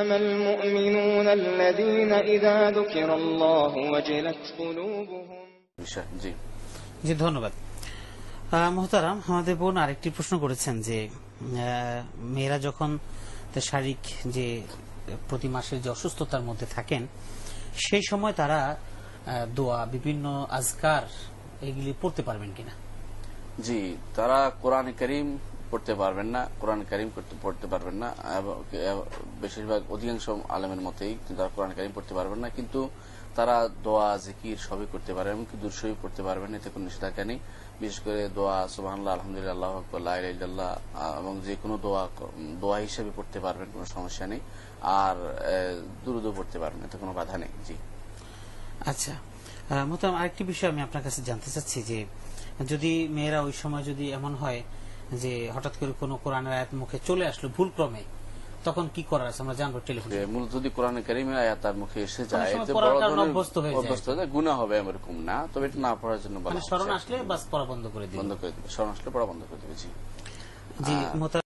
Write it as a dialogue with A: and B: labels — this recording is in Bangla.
A: إنما المؤمنون الذين إذا ذكر الله وجلت قلوبهم
B: জি ধন্যবাদ মোহতারাম আমাদের বোন আরেকটি প্রশ্ন করেছেন যে মেয়েরা যখন শারীরিক যে প্রতি মাসে যে অসুস্থতার মধ্যে থাকেন সেই সময় তারা দোয়া বিভিন্ন আজকার এগুলি পড়তে পারবেন কিনা
C: জি তারা কোরআন করিম পড়তে পারবেন না কোরআন কারিম পড়তে পারবেন না বেশিরভাগ অধিকাংশ আলমের মতেই তারা কোরআন কারিম পড়তে পারবেন না কিন্তু তারা দোয়া জিকির সবই করতে পারবে এমনকি দুরসই পড়তে পারবেন এতে কোনো নিষেধাজ্ঞা নেই বিশেষ করে দোয়া সুবাহ আলহামদুলিল্লাহ আকবুল্লাহ এবং যে কোনো দোয়া দোয়া হিসেবে পড়তে পারবেন কোনো সমস্যা নেই আর দুরুদও পড়তে পারবেন এতে কোনো বাধা নেই জি
B: আচ্ছা মোতাম আরেকটি বিষয় আমি আপনার কাছে জানতে চাচ্ছি যে যদি মেয়েরা ওই সময় যদি এমন হয় যে হঠাৎ করে কোন কোরআনের আয়াত মুখে চলে আসলো ভুল
C: ক্রমে তখন কি করার আছে আমরা জানবো টেলিফোন যদি কোরআন কারিমের আয়াত তার মুখে এসে যায় গুণা হবে এরকম না তবে এটা না পড়ার জন্য মানে স্মরণ আসলে বাস পড়া
A: বন্ধ করে দিবে বন্ধ করে দিবে স্মরণ আসলে পড়া বন্ধ করে দিবে জি জি